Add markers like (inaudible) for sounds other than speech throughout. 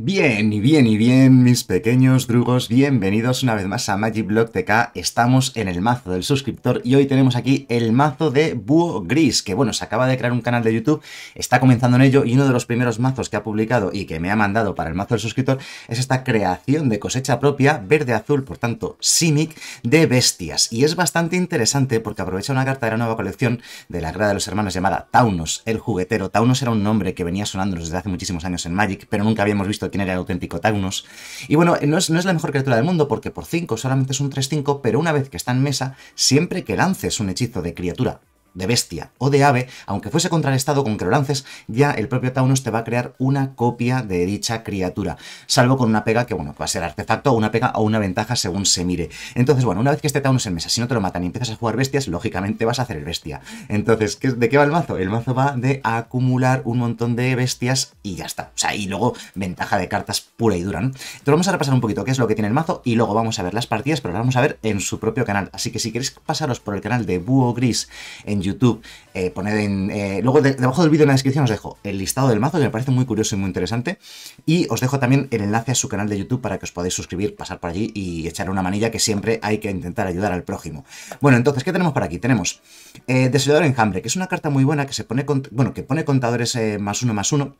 Bien, y bien, y bien, mis pequeños drugos, bienvenidos una vez más a Magic Block TK. Estamos en el mazo del suscriptor y hoy tenemos aquí el mazo de Búho Gris, que bueno, se acaba de crear un canal de YouTube, está comenzando en ello y uno de los primeros mazos que ha publicado y que me ha mandado para el mazo del suscriptor es esta creación de cosecha propia, verde-azul, por tanto, Simic, de bestias. Y es bastante interesante porque aprovecha una carta de la nueva colección de la grada de los hermanos llamada Taunos, el juguetero. Taunos era un nombre que venía sonando desde hace muchísimos años en Magic, pero nunca habíamos visto era el auténtico Tagnos Y bueno, no es, no es la mejor criatura del mundo porque por 5 solamente es un 3-5, pero una vez que está en mesa, siempre que lances un hechizo de criatura de bestia o de ave, aunque fuese contra el estado con que lo lances, ya el propio Taunus te va a crear una copia de dicha criatura, salvo con una pega que, bueno, va a ser artefacto, una pega o una ventaja según se mire. Entonces, bueno, una vez que este Taunus en mesa, si no te lo matan y empiezas a jugar bestias, lógicamente vas a hacer el bestia. Entonces, ¿de qué va el mazo? El mazo va de acumular un montón de bestias y ya está. O sea, y luego ventaja de cartas pura y dura, ¿no? Entonces vamos a repasar un poquito qué es lo que tiene el mazo y luego vamos a ver las partidas, pero las vamos a ver en su propio canal. Así que si queréis pasaros por el canal de Búho Gris en YouTube. Eh, poned en. Eh, luego debajo del vídeo en la descripción os dejo el listado del mazo, que me parece muy curioso y muy interesante. Y os dejo también el enlace a su canal de YouTube para que os podáis suscribir, pasar por allí y echar una manilla que siempre hay que intentar ayudar al prójimo. Bueno, entonces, ¿qué tenemos por aquí? Tenemos eh, Enjambre, que es una carta muy buena que se pone. bueno, que pone contadores eh, más uno más uno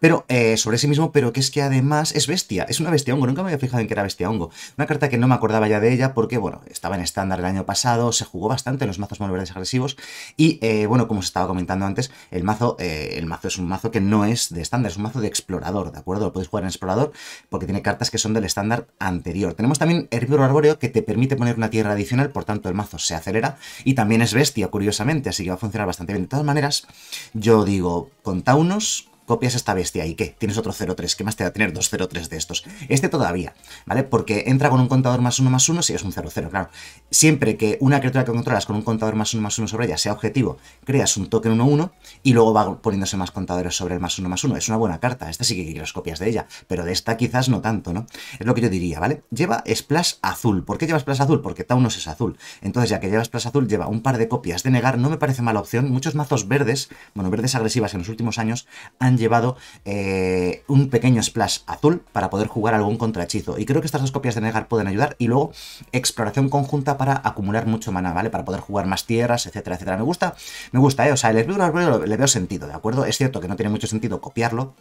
pero eh, sobre sí mismo, pero que es que además es bestia, es una bestia hongo, nunca me había fijado en que era bestia hongo. Una carta que no me acordaba ya de ella porque, bueno, estaba en estándar el año pasado, se jugó bastante en los mazos malverdes agresivos y, eh, bueno, como os estaba comentando antes, el mazo, eh, el mazo es un mazo que no es de estándar, es un mazo de explorador, ¿de acuerdo? Lo podéis jugar en explorador porque tiene cartas que son del estándar anterior. Tenemos también herbívoro arbóreo que te permite poner una tierra adicional, por tanto el mazo se acelera y también es bestia, curiosamente, así que va a funcionar bastante bien. De todas maneras, yo digo, con Taunos, copias esta bestia y ¿qué? Tienes otro 0-3 ¿qué más te va a tener dos 3 de estos? Este todavía, ¿vale? Porque entra con un contador más uno más uno si es un 0-0, claro. Siempre que una criatura que controlas con un contador más uno más uno sobre ella sea objetivo, creas un token 1-1 y luego va poniéndose más contadores sobre el más uno más uno Es una buena carta, esta sí que quiere las copias de ella, pero de esta quizás no tanto, ¿no? Es lo que yo diría, ¿vale? Lleva Splash azul. ¿Por qué lleva Splash azul? Porque Taunos es azul. Entonces, ya que lleva Splash azul, lleva un par de copias de negar, no me parece mala opción. Muchos mazos verdes, bueno, verdes agresivas en los últimos años, han llevado eh, un pequeño splash azul para poder jugar algún contrahechizo. Y creo que estas dos copias de Negar pueden ayudar. Y luego exploración conjunta para acumular mucho mana, ¿vale? Para poder jugar más tierras, etcétera, etcétera. Me gusta, me gusta, ¿eh? O sea, el veo, le veo sentido, ¿de acuerdo? Es cierto que no tiene mucho sentido copiarlo,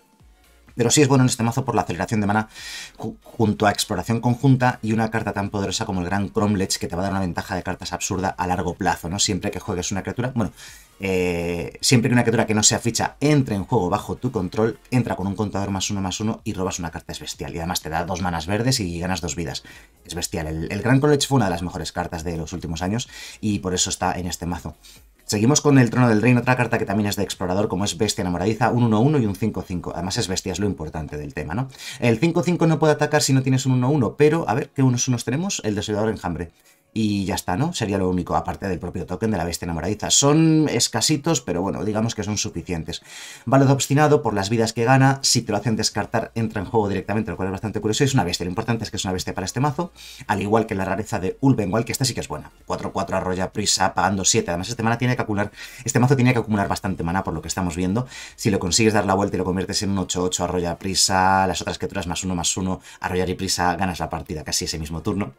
pero sí es bueno en este mazo por la aceleración de mana junto a exploración conjunta y una carta tan poderosa como el gran Cromlech que te va a dar una ventaja de cartas absurda a largo plazo, ¿no? Siempre que juegues una criatura, bueno, eh, siempre que una criatura que no sea ficha entre en juego bajo tu control, entra con un contador más uno más uno y robas una carta, es bestial. Y además te da dos manas verdes y ganas dos vidas. Es bestial. El, Grand College fue una de las mejores cartas de los últimos años y por eso está en este mazo. Seguimos con el Trono del Reino, otra carta que también es de explorador, como es Bestia Enamoradiza, un 1-1 y un 5-5. Además es bestia, es lo importante del tema, ¿no? El 5-5 no puede atacar si no tienes un 1-1, pero a ver, ¿qué unos unos tenemos? El deseador Enjambre y ya está, ¿no? Sería lo único, aparte del propio token de la bestia enamoradiza. Son escasitos, pero bueno, digamos que son suficientes. Valor obstinado por las vidas que gana, si te lo hacen descartar, entra en juego directamente, lo cual es bastante curioso. Es una bestia, lo importante es que es una bestia para este mazo, al igual que la rareza de Ulvenwald, que esta sí que es buena. 4-4 arrolla prisa, pagando 7. Además, este mana tiene que acumular, este mazo tiene que acumular bastante mana, por lo que estamos viendo. Si lo consigues dar la vuelta y lo conviertes en un 8-8 arrolla prisa, las otras criaturas más 1 más 1, arrollar y prisa, ganas la partida casi ese mismo turno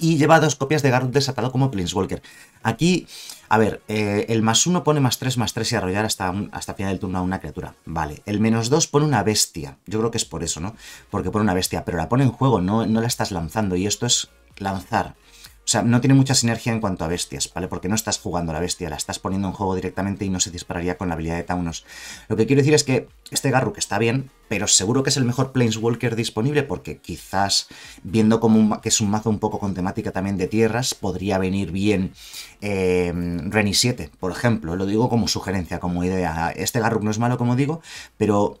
y lleva dos copias de Garroth desatado como Walker. Aquí, a ver, eh, el más uno pone más tres, más tres y arrollar hasta, hasta final del turno a una criatura. Vale, el menos dos pone una bestia. Yo creo que es por eso, ¿no? Porque pone una bestia, pero la pone en juego, no, no la estás lanzando y esto es lanzar. O sea, no tiene mucha sinergia en cuanto a bestias, ¿vale? Porque no estás jugando a la bestia, la estás poniendo en juego directamente y no se dispararía con la habilidad de Taunos. Lo que quiero decir es que este Garruk está bien, pero seguro que es el mejor Planeswalker disponible porque quizás, viendo como que es un mazo un poco con temática también de tierras, podría venir bien eh, Reni 7, por ejemplo. Lo digo como sugerencia, como idea. Este Garruk no es malo, como digo, pero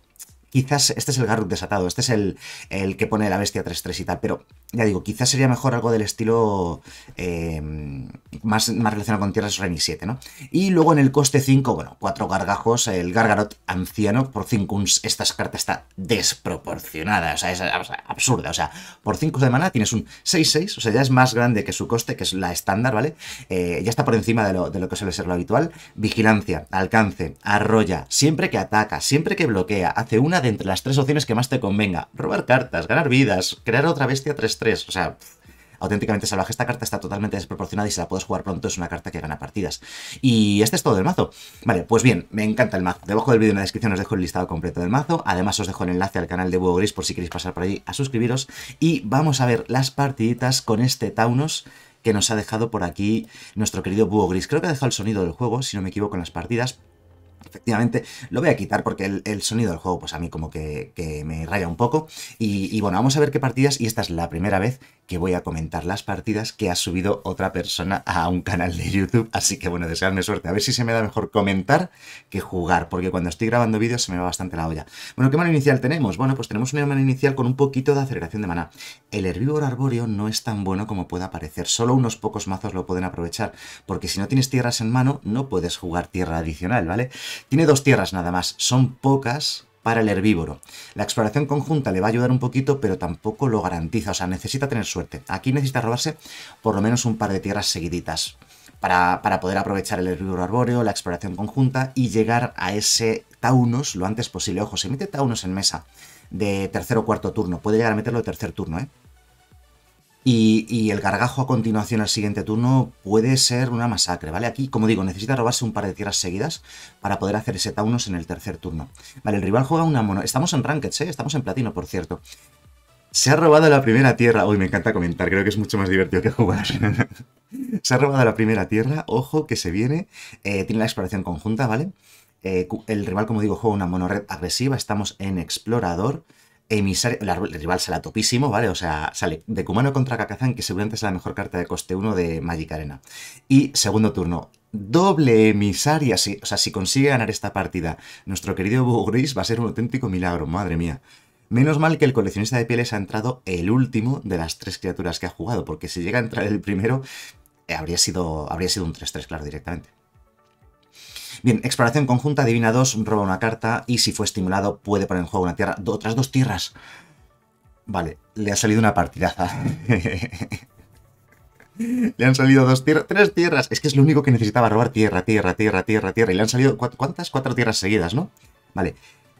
quizás este es el Garruk desatado, este es el, el que pone la bestia 3-3 y tal, pero ya digo, quizás sería mejor algo del estilo em, más, más, relacionado con Tierras Reni 7, ¿no? Y luego en el coste 5, bueno, 4 gargajos, el Gargarot Anciano, por 5 esta carta está desproporcionada, o sea, es absurda, o sea, por 5 de mana tienes un 6-6, o sea, ya es más grande que su coste, que es la estándar, ¿vale? Eh, ya está por encima de lo, que suele ser lo habitual, vigilancia, alcance, arrolla, siempre que ataca, siempre que bloquea, hace una de entre las tres opciones que más te convenga, robar cartas, ganar vidas, crear otra bestia 3 3. O sea, auténticamente salvaje. Esta carta está totalmente desproporcionada y si la puedes jugar pronto es una carta que gana partidas. Y este es todo del mazo. Vale, pues bien, me encanta el mazo. Debajo del vídeo en la descripción os dejo el listado completo del mazo. Además os dejo el enlace al canal de Búho Gris por si queréis pasar por ahí a suscribiros. Y vamos a ver las partiditas con este Taunos que nos ha dejado por aquí nuestro querido Búho Gris. Creo que ha dejado el sonido del juego, si no me equivoco, en las partidas, efectivamente lo voy a quitar porque el, sonido del juego pues a mí como que, me raya un poco y, y, bueno, vamos a ver qué partidas y esta es la primera vez que voy a comentar las partidas que ha subido otra persona a un canal de YouTube. Así que bueno, desearme suerte. A ver si se me da mejor comentar que jugar, porque cuando estoy grabando vídeos se me va bastante la olla. Bueno, ¿qué mano inicial tenemos? Bueno, pues tenemos una mano inicial con un poquito de aceleración de maná. El herbívoro arbóreo no es tan bueno como pueda parecer. Solo unos pocos mazos lo pueden aprovechar, porque si no tienes tierras en mano, no puedes jugar tierra adicional, ¿vale? Tiene dos tierras nada más. Son pocas, para el herbívoro. La exploración conjunta le va a ayudar un poquito, pero tampoco lo garantiza, o sea, necesita tener suerte. Aquí necesita robarse por lo menos un par de tierras seguiditas. Para, poder aprovechar el herbívoro arbóreo, la exploración conjunta y llegar a ese Taunus lo antes posible. Ojo, se mete Taunus en mesa de tercer o cuarto turno. Puede llegar a meterlo de tercer turno, ¿eh? Y, el gargajo a continuación al siguiente turno puede ser una masacre, ¿vale? Aquí, como digo, necesita robarse un par de tierras seguidas para poder hacer ese unos en el tercer turno. Vale, el rival juega una mono... Estamos en Ranked, ¿eh? Estamos en Platino, por cierto. Se ha robado la primera tierra. Uy, me encanta comentar, creo que es mucho más divertido que jugar. (laughs) se ha robado la primera tierra, ojo, que se viene. Eh, tiene la exploración conjunta, ¿vale? Eh, el rival, como digo, juega una mono red agresiva. Estamos en explorador. Emisario, el rival sale a topísimo, ¿vale? O sea, sale de Kumano contra Kakazan, que seguramente es la mejor carta de coste 1 de Magic Arena. Y segundo turno, doble emisaria. o sea, si consigue ganar esta partida, nuestro querido Bugris va a ser un auténtico milagro, madre mía. Menos mal que el coleccionista de pieles ha entrado el último de las tres criaturas que ha jugado, porque si llega a entrar el primero, eh, habría, sido, habría sido un 3-3, claro, directamente. Bien, exploración conjunta, Divina 2, roba una carta y si fue estimulado puede poner en juego una tierra, otras dos tierras. Vale, le ha salido una partidaza. (laughs) le han salido dos tierras, tres tierras. Es que es lo único que necesitaba, robar tierra, tierra, tierra, tierra, tierra. Y le han salido, ¿cuántas? Cuatro tierras seguidas, ¿no? Vale.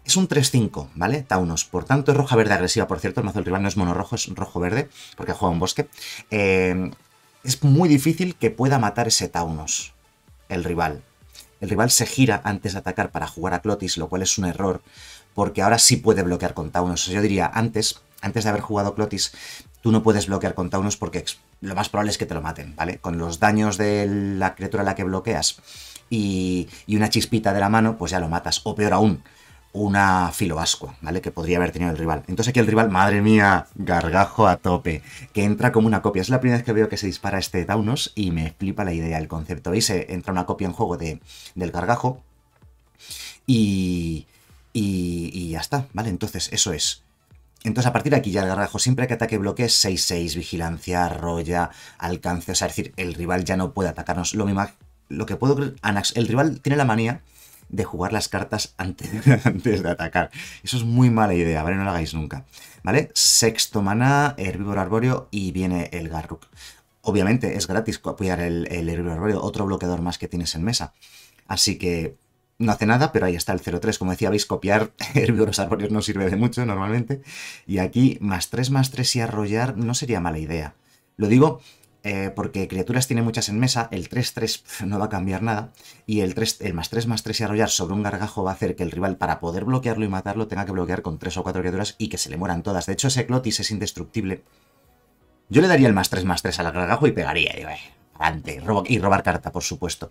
Es un 3-5, ¿vale? Taunos. Por tanto, es roja-verde agresiva. Por cierto, el mazo del rival no es mono rojo, es rojo-verde, porque juega un bosque. Eh, es muy difícil que pueda matar ese Taunos, el rival. El rival se gira antes de atacar para jugar a Clotis, lo cual es un error, porque ahora sí puede bloquear con Taunus. Yo diría, antes, antes de haber jugado Clotis, tú no puedes bloquear con Taunus porque lo más probable es que te lo maten, ¿vale? Con los daños de la criatura a la que bloqueas y una chispita de la mano, pues ya lo matas. O peor aún, una filo filobascua, ¿vale? Que podría haber tenido el rival. Entonces aquí el rival, madre mía, gargajo a tope, que entra como una copia. Es la primera vez que veo que se dispara este Daunos y me flipa la idea, el concepto. ¿Veis? Entra una copia en juego de, del gargajo y, y, y ya está, ¿vale? Entonces eso es. Entonces, a partir de aquí ya el Gargajo siempre que ataque bloquee, 6-6, vigilancia, arrolla, alcance. O sea, es decir, el rival ya no puede atacarnos. Lo, mismo, lo que puedo creer, el rival tiene la manía de jugar las cartas antes, (laughs) antes de atacar. Eso es muy mala idea, ¿vale? No lo hagáis nunca. ¿Vale? Sexto maná, herbívoro arbóreo y viene el Garruk. Obviamente es gratis copiar el, el herbívoro arbóreo, otro bloqueador más que tienes en mesa. Así que no hace nada, pero ahí está el 0-3. Como decía, veis, copiar (laughs) herbívoros arbóreos no sirve de mucho normalmente. Y aquí, más 3, más 3 y arrollar no sería mala idea. Lo digo eh, porque criaturas tiene muchas en mesa, el 3-3 no va a cambiar nada, y el, 3, el más 3 más 3 y arrollar sobre un gargajo va a hacer que el rival, para poder bloquearlo y matarlo, tenga que bloquear con 3 o 4 criaturas y que se le mueran todas. De hecho, ese Clotis es indestructible. Yo le daría el más 3 más 3 al gargajo y pegaría, digo, eh, adelante, y robar carta, por supuesto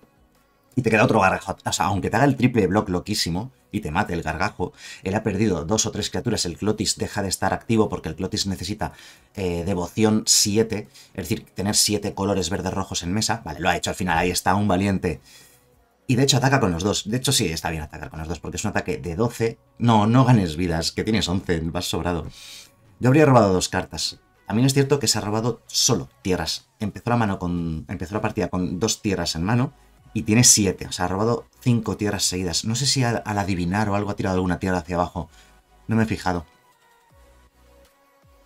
y te queda otro gargajo. O sea, aunque te haga el triple block loquísimo y te mate el gargajo, él ha perdido dos o tres criaturas. El Clotis deja de estar activo porque el Clotis necesita eh, devoción 7, es decir, tener 7 colores verdes rojos en mesa. Vale, lo ha hecho al final, ahí está un valiente. Y de hecho ataca con los dos. De hecho sí, está bien atacar con los dos porque es un ataque de 12. No, no ganes vidas, que tienes 11, vas sobrado. Yo habría robado dos cartas. a no es cierto que se ha robado solo tierras. Empezó la, mano con, empezó la partida con dos tierras en mano y tiene 7. O sea, ha robado 5 tierras seguidas. No sé si al, adivinar o algo ha tirado alguna tierra hacia abajo. No me he fijado.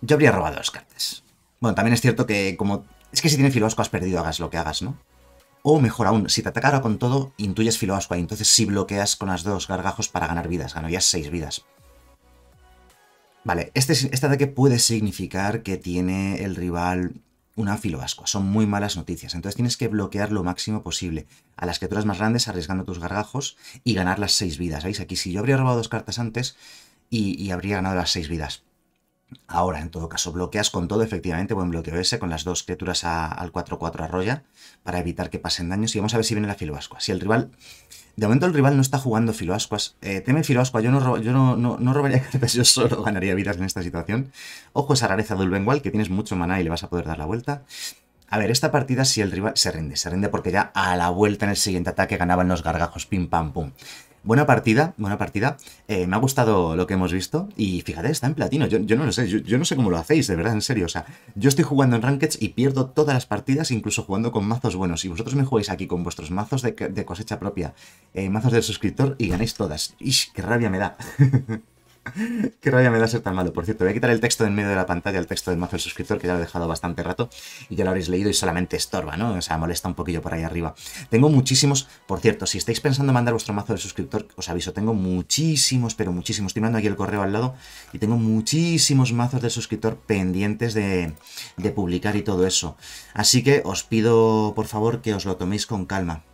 Yo habría robado dos cartas. Bueno, también es cierto que como... Es que si tiene filoasco has perdido, hagas lo que hagas, ¿no? O mejor aún, si te ataca con todo, intuyes filoasco ahí. Entonces si bloqueas con las dos gargajos para ganar vidas. Ganarías 6 vidas. Vale, este, este ataque puede significar que tiene el rival una filobascua. Son muy malas noticias. Entonces tienes que bloquear lo máximo posible a las criaturas más grandes arriesgando tus gargajos y ganar las seis vidas. ¿Veis? Aquí si yo habría robado dos cartas antes y, habría ganado las seis vidas. Ahora, en todo caso, bloqueas con todo, efectivamente, buen bloqueo ese, con las dos criaturas al 4-4 arroya, para evitar que pasen daños. Y vamos a ver si viene la filobascua. Si el rival de momento el rival no está jugando Filoascuas. Eh, teme filoascuas, yo, no, yo no, robaría (laughs) cartas, yo solo ganaría vidas en esta situación. Ojo esa rareza del bengual que tienes mucho maná y le vas a poder dar la vuelta. A ver, esta partida si el rival se rinde, se rinde porque ya a la vuelta en el siguiente ataque ganaban los gargajos, pim pam pum. Buena partida, buena partida. Eh, me ha gustado lo que hemos visto. Y fíjate, está en platino. Yo, no lo sé, yo, no sé cómo lo hacéis, de verdad, en serio. O sea, yo estoy jugando en Rankeds y pierdo todas las partidas, incluso jugando con mazos buenos. Y vosotros me jugáis aquí con vuestros mazos de, cosecha propia, eh, mazos del suscriptor y ganáis todas. Ish, qué rabia me da. (laughs) (laughs) Qué rabia me da ser tan malo. Por cierto, voy a quitar el texto en medio de la pantalla, el texto del mazo del suscriptor, que ya lo he dejado bastante rato y ya lo habréis leído y solamente estorba, ¿no? O sea, molesta un poquillo por ahí arriba. Tengo muchísimos, por cierto, si estáis pensando en mandar vuestro mazo del suscriptor, os aviso, tengo muchísimos, pero muchísimos. Estoy mirando aquí el correo al lado y tengo muchísimos mazos del suscriptor pendientes de publicar y todo eso. Así que os pido, por favor, que os lo toméis con calma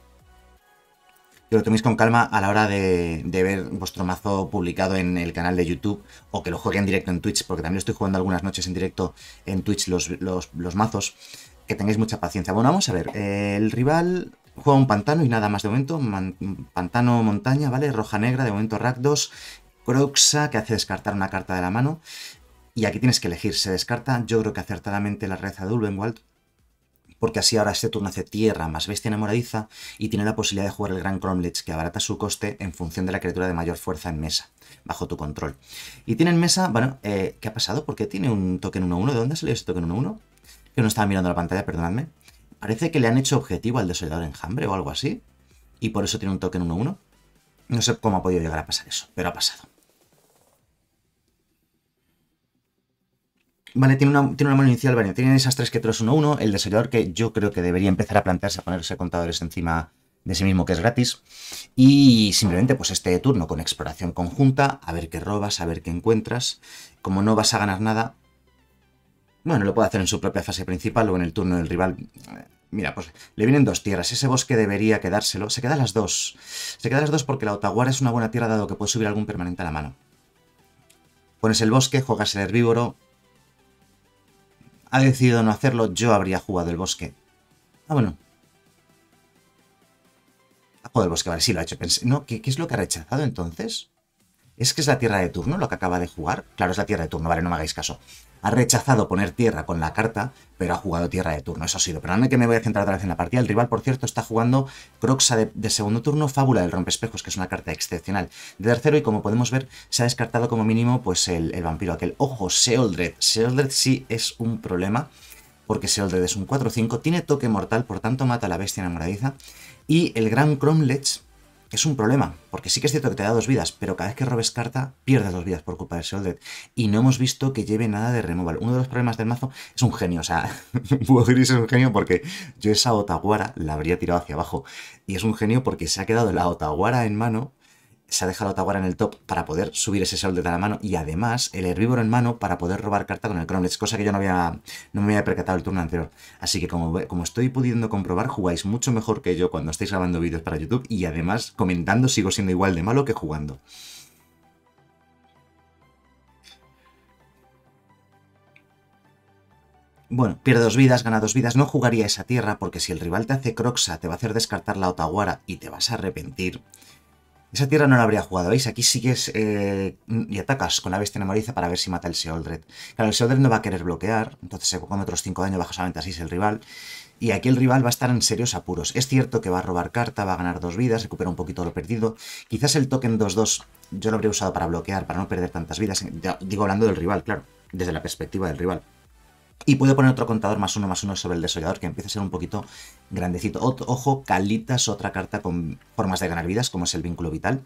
que lo toméis con calma a la hora de, ver vuestro mazo publicado en el canal de YouTube o que lo jueguen en directo en Twitch, porque también estoy jugando algunas noches en directo en Twitch los, mazos. Que tengáis mucha paciencia. Bueno, vamos a ver. el rival juega un pantano y nada más de momento. pantano, montaña, ¿vale? Roja, negra, de momento 2, Croxa, que hace descartar una carta de la mano. Y aquí tienes que elegir, se descarta, yo creo que acertadamente la reza de Ulvenwald, porque así ahora este turno hace tierra más bestia enamoradiza y tiene la posibilidad de jugar el gran Cromlech, que abarata su coste en función de la criatura de mayor fuerza en mesa, bajo tu control. Y tiene en mesa, bueno, eh, ¿qué ha pasado? ¿Por qué tiene un token 1-1? ¿De dónde salió ese token 1-1? Que no estaba mirando la pantalla, perdonadme. Parece que le han hecho objetivo al desolador enjambre o algo así, y por eso tiene un token 1-1. No sé cómo ha podido llegar a pasar eso, pero ha pasado. Vale, tiene una, mano inicial vale Tienen esas tres que 3, 1, 1. El desarrollador que yo creo que debería empezar a plantearse a ponerse contadores encima de sí mismo, que es gratis. Y simplemente, pues este turno con exploración conjunta, a ver qué robas, a ver qué encuentras. Como no vas a ganar nada, bueno, lo puede hacer en su propia fase principal o en el turno del rival. Eh, mira, pues le vienen dos tierras. Ese bosque debería quedárselo. Se quedan las dos. Se quedan las dos porque la Otaguara es una buena tierra dado que puede subir algún permanente a la mano. Pones el bosque, juegas el herbívoro, ha decidido no hacerlo, yo habría jugado el bosque. Ah, bueno. Ha jugado el bosque, vale, sí lo ha hecho. no, ¿qué, es lo que ha rechazado entonces? ¿Es que es la tierra de turno lo que acaba de jugar? Claro, es la tierra de turno, vale, no me hagáis caso ha rechazado poner tierra con la carta, pero ha jugado tierra de turno. Eso ha sido. Pero ahora que me voy a centrar otra vez en la partida, el rival, por cierto, está jugando Croxa de, segundo turno, Fábula del espejos que es una carta excepcional. De tercero, y como podemos ver, se ha descartado como mínimo pues el, vampiro aquel. Ojo, Seoldred. Seoldred sí es un problema, porque Seoldred es un 4-5, tiene toque mortal, por tanto mata a la bestia enamoradiza. Y el gran Cromlech es un problema, porque sí que es cierto que te da dos vidas, pero cada vez que robes carta, pierdes dos vidas por culpa de Sheldred. Y no hemos visto que lleve nada de removal. Uno de los problemas del mazo es un genio, o sea, Búho (laughs) es un genio porque yo esa Otaguara la habría tirado hacia abajo. Y es un genio porque se ha quedado la Otaguara en mano se ha dejado a otaguara en el top para poder subir ese saldo de la mano y además el herbívoro en mano para poder robar carta con el Cromlech, cosa que yo no, había, no me había percatado el turno anterior. Así que como, estoy pudiendo comprobar, jugáis mucho mejor que yo cuando estáis grabando vídeos para YouTube y además comentando sigo siendo igual de malo que jugando. Bueno, pierde dos vidas, gana dos vidas. No jugaría esa tierra porque si el rival te hace Croxa, te va a hacer descartar la otaguara y te vas a arrepentir. Esa tierra no la habría jugado, ¿veis? Aquí sigues eh, y atacas con la bestia enamoriza para ver si mata el Seoldred. Claro, el Seoldred no va a querer bloquear, entonces se otros 5 daños, baja solamente así es el rival. Y aquí el rival va a estar en serios apuros. Es cierto que va a robar carta, va a ganar dos vidas, recupera un poquito lo perdido. Quizás el token 2-2 yo lo habría usado para bloquear, para no perder tantas vidas. Digo hablando del rival, claro, desde la perspectiva del rival. Y puedo poner otro contador más uno más uno sobre el desollador que empieza a ser un poquito grandecito. Ojo, Calitas, otra carta con formas de ganar vidas, como es el vínculo vital.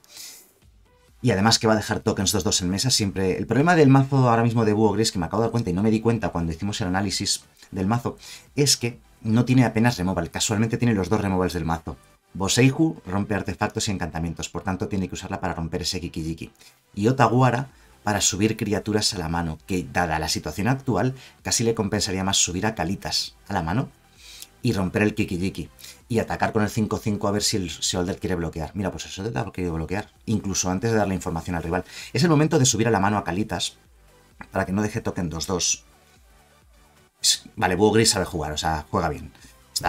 Y además que va a dejar tokens 2-2 en mesa siempre. El problema del mazo ahora mismo de Búho Gris, que me acabo de dar cuenta y no me di cuenta cuando hicimos el análisis del mazo, es que no tiene apenas removal. Casualmente tiene los dos removals del mazo. Boseiju rompe artefactos y encantamientos, por tanto tiene que usarla para romper ese Kikijiki. Y Otaguara para subir criaturas a la mano, que dada la situación actual, casi le compensaría más subir a Calitas a la mano y romper el Kikijiki y atacar con el 5-5 a ver si el Seolder quiere bloquear. Mira, pues eso te ha querido bloquear, incluso antes de dar la información al rival. Es el momento de subir a la mano a Calitas para que no deje token 2-2. Vale, Búho Gris sabe jugar, o sea, juega bien.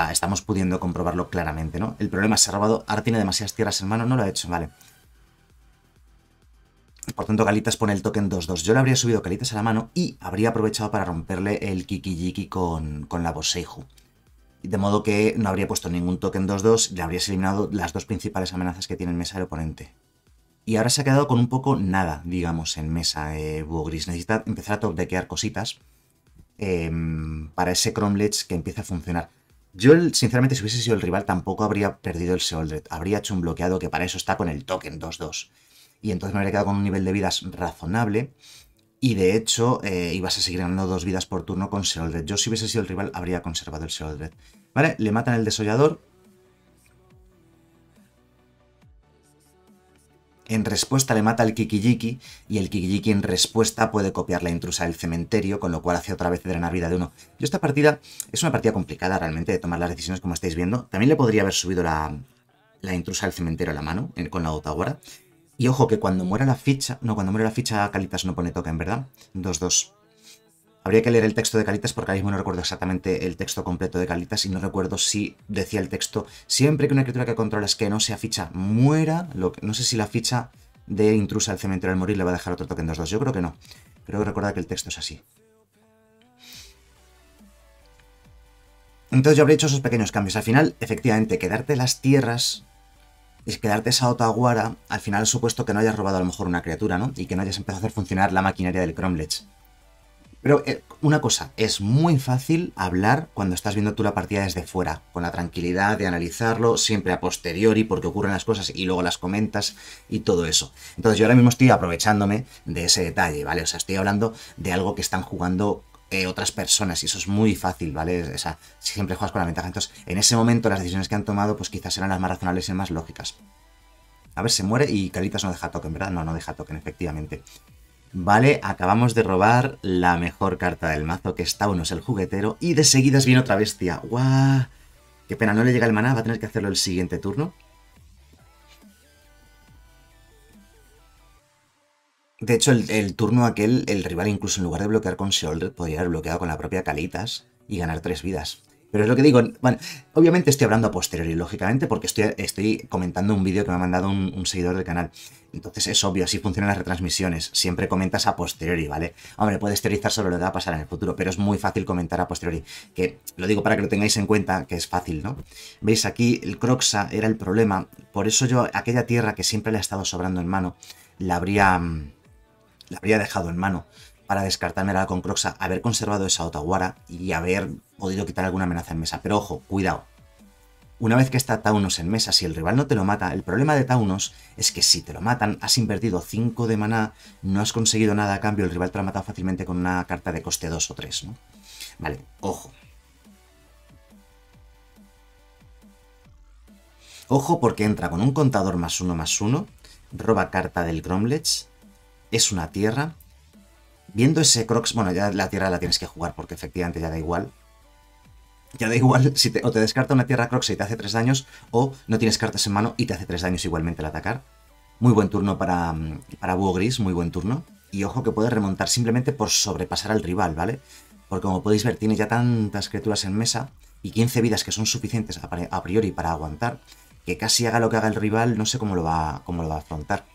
estamos pudiendo comprobarlo claramente, ¿no? El problema es, se ha robado, ahora tiene demasiadas tierras en mano, no lo ha hecho, vale. Por tanto, Galitas pone el token 2-2. Yo le habría subido Galitas a la mano y habría aprovechado para romperle el Kikijiki con, con la Boseiju. De modo que no habría puesto ningún token 2-2 y le habrías eliminado las dos principales amenazas que tiene en mesa el oponente. Y ahora se ha quedado con un poco nada, digamos, en mesa eh, Búho Necesita empezar a top cositas em, para ese Cromlech que empiece a funcionar. Yo, sinceramente, si hubiese sido el rival, tampoco habría perdido el Seoldred. Habría hecho un bloqueado que para eso está con el token 2-2 y entonces me habría quedado con un nivel de vidas razonable. Y de hecho, eh, ibas a seguir ganando dos vidas por turno con Seoldred. Yo, si hubiese sido el rival, habría conservado el Seoldred. ¿Vale? Le matan el desollador. En respuesta le mata el Kikijiki. Y el Kikijiki en respuesta puede copiar la intrusa del cementerio, con lo cual hace otra vez drenar vida de uno. Yo esta partida es una partida complicada realmente de tomar las decisiones, como estáis viendo. También le podría haber subido la, intrusa del cementerio a la mano, con la Otagora. Y ojo que cuando muera la ficha... No, cuando muera la ficha Calitas no pone token, ¿verdad? 2-2. Habría que leer el texto de Calitas porque ahora mismo no recuerdo exactamente el texto completo de Calitas y no recuerdo si decía el texto siempre que una criatura que controlas que no sea ficha muera, no sé si la ficha de intrusa al cementerio al morir le va a dejar otro token 2-2. Yo creo que no. Creo que recuerda que el texto es así. Entonces yo habría hecho esos pequeños cambios. Al final, efectivamente, quedarte las tierras es quedarte esa Otaguara, al final supuesto que no hayas robado a lo mejor una criatura, ¿no? Y que no hayas empezado a hacer funcionar la maquinaria del Cromlech. Pero eh, una cosa, es muy fácil hablar cuando estás viendo tú la partida desde fuera, con la tranquilidad de analizarlo, siempre a posteriori, porque ocurren las cosas y luego las comentas y todo eso. Entonces yo ahora mismo estoy aprovechándome de ese detalle, ¿vale? O sea, estoy hablando de algo que están jugando eh, otras personas y eso es muy fácil, ¿vale? O sea, siempre juegas con la ventaja. Entonces, en ese momento las decisiones que han tomado pues quizás eran las más razonables y más lógicas. A ver, se muere y Caritas no deja token, ¿verdad? No, no deja token, efectivamente. Vale, acabamos de robar la mejor carta del mazo, que está Uno es el juguetero, y de seguidas viene otra bestia. ¡Guau! Qué pena, no le llega el maná, va a tener que hacerlo el siguiente turno. De hecho, el, turno aquel, el rival incluso en lugar de bloquear con shoulder, podría haber bloqueado con la propia Calitas y ganar tres vidas. Pero es lo que digo, bueno, obviamente estoy hablando a posteriori, lógicamente, porque estoy, estoy comentando un vídeo que me ha mandado un, un, seguidor del canal. Entonces es obvio, así funcionan las retransmisiones, siempre comentas a posteriori, ¿vale? Hombre, puedes teorizar sobre lo que va a pasar en el futuro, pero es muy fácil comentar a posteriori, que lo digo para que lo tengáis en cuenta, que es fácil, ¿no? Veis, aquí el Croxa era el problema, por eso yo aquella tierra que siempre le ha estado sobrando en mano, la habría mm, la habría dejado en mano para descartármela con Croxa, haber conservado esa Otaguara y haber podido quitar alguna amenaza en mesa. Pero ojo, cuidado. Una vez que está Taunos en mesa, si el rival no te lo mata, el problema de Taunos es que si te lo matan, has invertido 5 de maná, no has conseguido nada a cambio, el rival te lo ha matado fácilmente con una carta de coste 2 o 3, ¿no? Vale, ojo. Ojo porque entra con un contador más uno más uno, roba carta del Gromlech, es una tierra. Viendo ese Crocs, bueno, ya la tierra la tienes que jugar porque efectivamente ya da igual. Ya da igual si te, o te descarta una tierra Crocs y te hace tres daños, o no tienes cartas en mano y te hace tres daños igualmente al atacar. Muy buen turno para, mm, para Búho Gris, muy buen turno. Y ojo que puede remontar simplemente por sobrepasar al rival, ¿vale? Porque como podéis ver, tiene ya tantas criaturas en mesa y 15 vidas que son suficientes a priori para aguantar, que casi haga lo que haga el rival, no sé cómo lo va, cómo lo va a afrontar.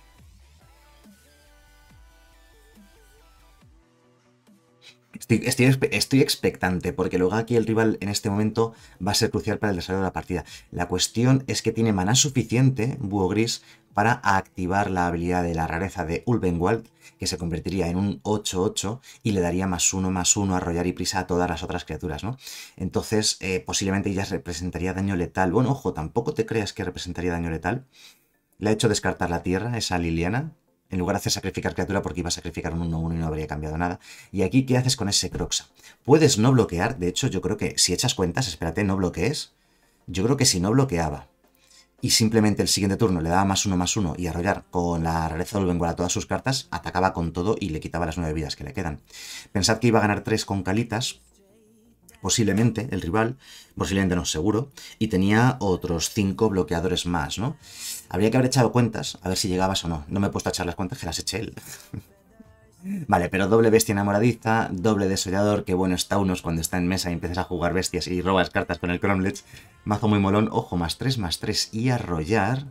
Estoy, expectante, porque luego aquí el rival en este momento va a ser crucial para el desarrollo de la partida. La cuestión es que tiene maná suficiente, Búho Gris, para activar la habilidad de la rareza de Ulvenwald, que se convertiría en un 8-8 y le daría más 1, más 1, arrollar y prisa a todas las otras criaturas, ¿no? Entonces, eh, posiblemente ya representaría daño letal. Bueno, ojo, tampoco te creas que representaría daño letal. Le ha hecho descartar la tierra, esa Liliana, en lugar de hacer sacrificar criatura porque iba a sacrificar un 1-1 y no habría cambiado nada. Y aquí, ¿qué haces con ese Croxa? Puedes no bloquear, de hecho, yo creo que si echas cuentas, espérate, no bloquees. Yo creo que si no bloqueaba y simplemente el siguiente turno le daba más uno más uno y arrollar con la rareza del Bengual a todas sus cartas, atacaba con todo y le quitaba las nueve vidas que le quedan. Pensad que iba a ganar tres con calitas, posiblemente el rival, posiblemente no seguro, y tenía otros cinco bloqueadores más, ¿no? Habría que haber echado cuentas, a ver si llegabas o no. No me he puesto a echar las cuentas que las eché él. (laughs) vale, pero doble bestia enamoradiza, doble desollador, que bueno está unos cuando está en mesa y empiezas a jugar bestias y robas cartas con el Cromlech. Mazo muy molón, ojo, más 3, más 3 y arrollar.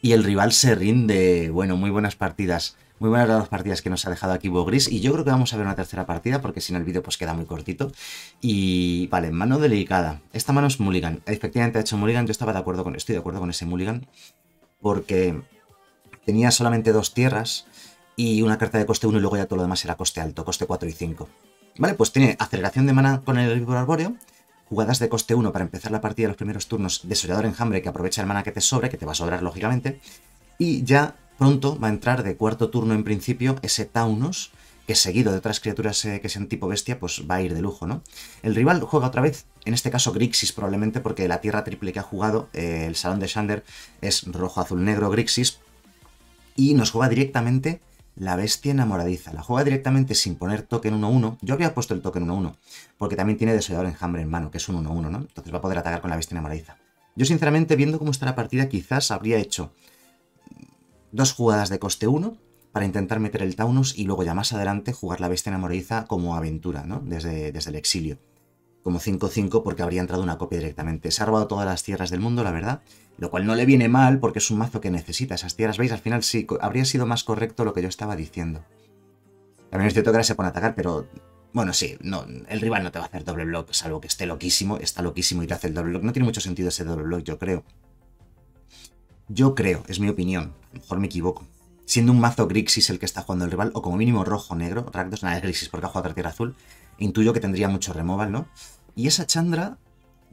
Y el rival se rinde. Bueno, muy buenas partidas. Muy buenas las dos partidas que nos ha dejado aquí Gris Y yo creo que vamos a ver una tercera partida porque si no el vídeo pues queda muy cortito. Y vale, mano delicada. Esta mano es Mulligan. Efectivamente ha hecho Mulligan. Yo estaba de acuerdo con... Estoy de acuerdo con ese Mulligan. Porque tenía solamente dos tierras y una carta de coste 1 y luego ya todo lo demás era coste alto, coste 4 y 5. Vale, pues tiene aceleración de mana con el herbívoro arbóreo, jugadas de coste 1 para empezar la partida de los primeros turnos desolador Enjambre que aprovecha el mana que te sobre, que te va a sobrar lógicamente, y ya pronto va a entrar de cuarto turno en principio ese Taunos, que seguido de otras criaturas eh, que sean tipo bestia, pues va a ir de lujo, ¿no? El rival juega otra vez, en este caso Grixis probablemente, porque la tierra triple que ha jugado, eh, el salón de Shander, es rojo, azul, negro, Grixis, y nos juega directamente la bestia enamoradiza. La juega directamente sin poner token 1-1. Yo había puesto el token 1-1, porque también tiene Desolador enjambre en mano, que es un 1-1, ¿no? Entonces va a poder atacar con la bestia enamoradiza. Yo sinceramente, viendo cómo está la partida, quizás habría hecho Dos jugadas de coste 1 para intentar meter el Taunus y luego ya más adelante jugar la bestia enamoradiza como aventura, ¿no? Desde, desde el exilio. Como 5-5 porque habría entrado una copia directamente. Se ha robado todas las tierras del mundo, la verdad. Lo cual no le viene mal porque es un mazo que necesita esas tierras. ¿Veis? Al final sí, habría sido más correcto lo que yo estaba diciendo. También es cierto que ahora se pone a atacar, pero... Bueno, sí, no, el rival no te va a hacer doble block, salvo que esté loquísimo, está loquísimo y te hace el doble block. No tiene mucho sentido ese doble block, yo creo. Yo creo, es mi opinión, a lo mejor me equivoco. Siendo un mazo Grixis el que está jugando el rival, o como mínimo rojo, negro, Rakdos, nada, es Grixis porque ha jugado tierra azul, intuyo que tendría mucho removal, ¿no? Y esa Chandra,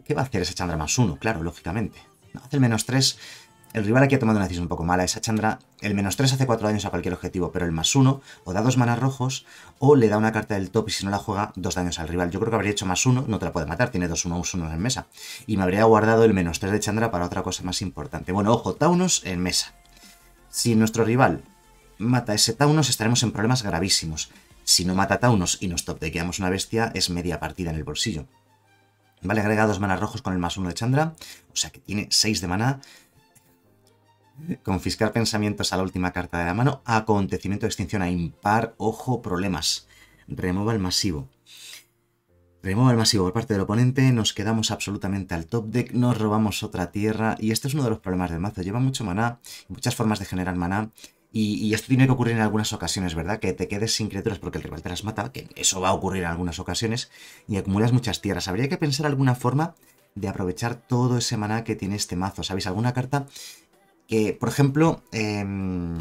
¿qué va a hacer esa Chandra más uno? Claro, lógicamente. No, hace el menos tres el rival aquí ha tomado una decisión un poco mala. Esa Chandra, el menos 3 hace 4 daños a cualquier objetivo, pero el más 1 o da dos manas rojos o le da una carta del top y si no la juega, dos daños al rival. Yo creo que habría hecho más 1, no te la puede matar, tiene dos 1 uno, en mesa. Y me habría guardado el menos 3 de Chandra para otra cosa más importante. Bueno, ojo, Taunos en mesa. Si nuestro rival mata ese Taunos, estaremos en problemas gravísimos. Si no mata Taunos y nos top quedamos una bestia, es media partida en el bolsillo. Vale, agrega dos manas rojos con el más 1 de Chandra, o sea que tiene 6 de maná. Confiscar pensamientos a la última carta de la mano. Acontecimiento de extinción a impar. Ojo, problemas. Remueva el masivo. Remueva el masivo por parte del oponente. Nos quedamos absolutamente al top deck. Nos robamos otra tierra. Y este es uno de los problemas del mazo. Lleva mucho maná. Muchas formas de generar maná. Y, esto tiene que ocurrir en algunas ocasiones, ¿verdad? Que te quedes sin criaturas porque el rival te las mata, que eso va a ocurrir en algunas ocasiones, y acumulas muchas tierras. Habría que pensar alguna forma de aprovechar todo ese maná que tiene este mazo. ¿Sabéis? Alguna carta que, por ejemplo, em,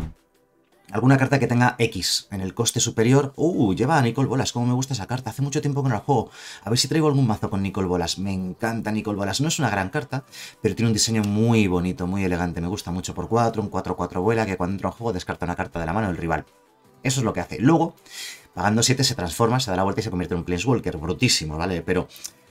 alguna carta que tenga X en el coste superior. ¡Uh! Lleva a Nicole Bolas, cómo me gusta esa carta. Hace mucho tiempo que no la juego. A ver si traigo algún mazo con Nicole Bolas. Me encanta Nicole Bolas. No es una gran carta, pero tiene un diseño muy bonito, muy elegante. Me gusta mucho por 4, un 4-4 vuela, que cuando entra en juego descarta una carta de la mano del rival. Eso es lo que hace. Luego, pagando 7 se transforma, se da la vuelta y se convierte en un Planeswalker. Brutísimo, ¿vale? Pero...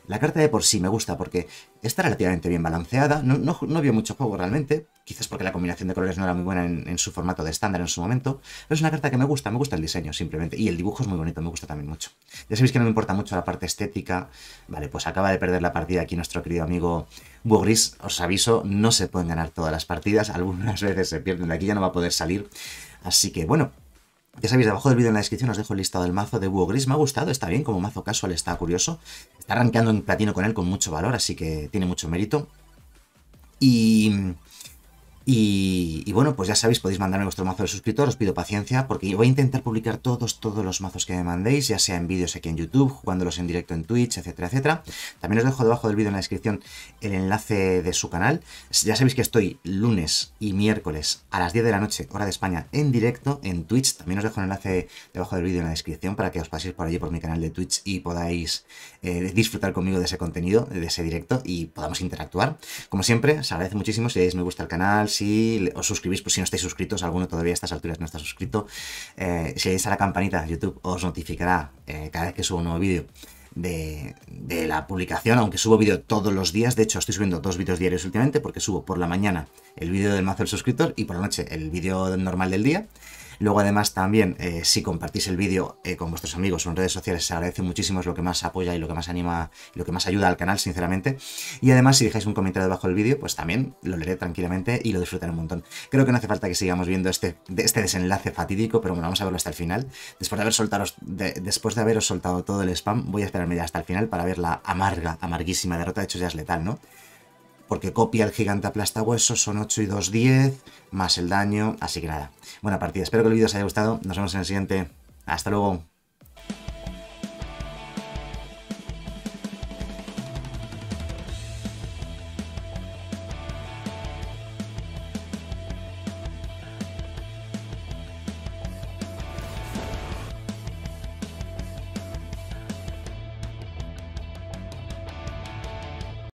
La carta de por sí me gusta porque está relativamente bien balanceada, no, no, mucho juego realmente, quizás porque la combinación de colores no era muy buena en, su formato de estándar en su momento, pero es una carta que me gusta, me gusta el diseño simplemente, y el dibujo es muy bonito, me gusta también mucho. Ya sabéis que no me importa mucho la parte estética, vale, pues acaba de perder la partida aquí nuestro querido amigo Gris. os aviso, no se pueden ganar todas las partidas, algunas (laughs) veces se pierden, de aquí ya no va a poder salir, así que bueno, ya sabéis, debajo del vídeo en la descripción os dejo el listado del mazo de Búho Gris. Me ha gustado, está bien, como mazo casual está curioso. Está arrancando en platino con él con mucho valor, así que tiene mucho mérito. Y y, bueno, pues ya sabéis, podéis mandarme vuestro mazo de suscriptor, os pido paciencia, porque voy a intentar publicar todos, todos los mazos que me mandéis, ya sea en vídeos aquí en YouTube, jugándolos en directo en Twitch, etcétera, etcétera. También os dejo debajo del vídeo en la descripción el enlace de su canal. Ya sabéis que estoy lunes y miércoles a las 10 de la noche, hora de España, en directo en Twitch. También os dejo el enlace debajo del vídeo en la descripción para que os paséis por allí por mi canal de Twitch y podáis eh, disfrutar conmigo de ese contenido, de ese directo y podamos interactuar. Como siempre, os agradezco muchísimo si dais me gusta al canal, si os suscribís, por pues si no estáis suscritos, alguno todavía a estas alturas no está suscrito, eh, si le a la campanita, YouTube os notificará eh, cada vez que subo un nuevo vídeo. De, de, la publicación, aunque subo vídeo todos los días. De hecho, estoy subiendo dos vídeos diarios últimamente porque subo por la mañana el vídeo del mazo del suscriptor y por la noche el vídeo normal del día. Luego además también, eh, si compartís el vídeo eh, con vuestros amigos o en redes sociales, se agradece muchísimo, es lo que más apoya y lo que más anima, y lo que más ayuda al canal, sinceramente. Y además, si dejáis un comentario debajo del vídeo, pues también lo leeré tranquilamente y lo disfrutaré un montón. Creo que no hace falta que sigamos viendo este, este desenlace fatídico, pero bueno, vamos a verlo hasta el final. Después de, haber después de haberos soltado todo el spam, voy a esperarme ya hasta el final para ver la amarga, amarguísima derrota, de hecho ya es letal, ¿no? porque copia el gigante aplasta huesos, son 8 y 2, 10, más el daño, así que nada. Buena partida, espero que el vídeo os haya gustado, nos vemos en el siguiente. Hasta luego.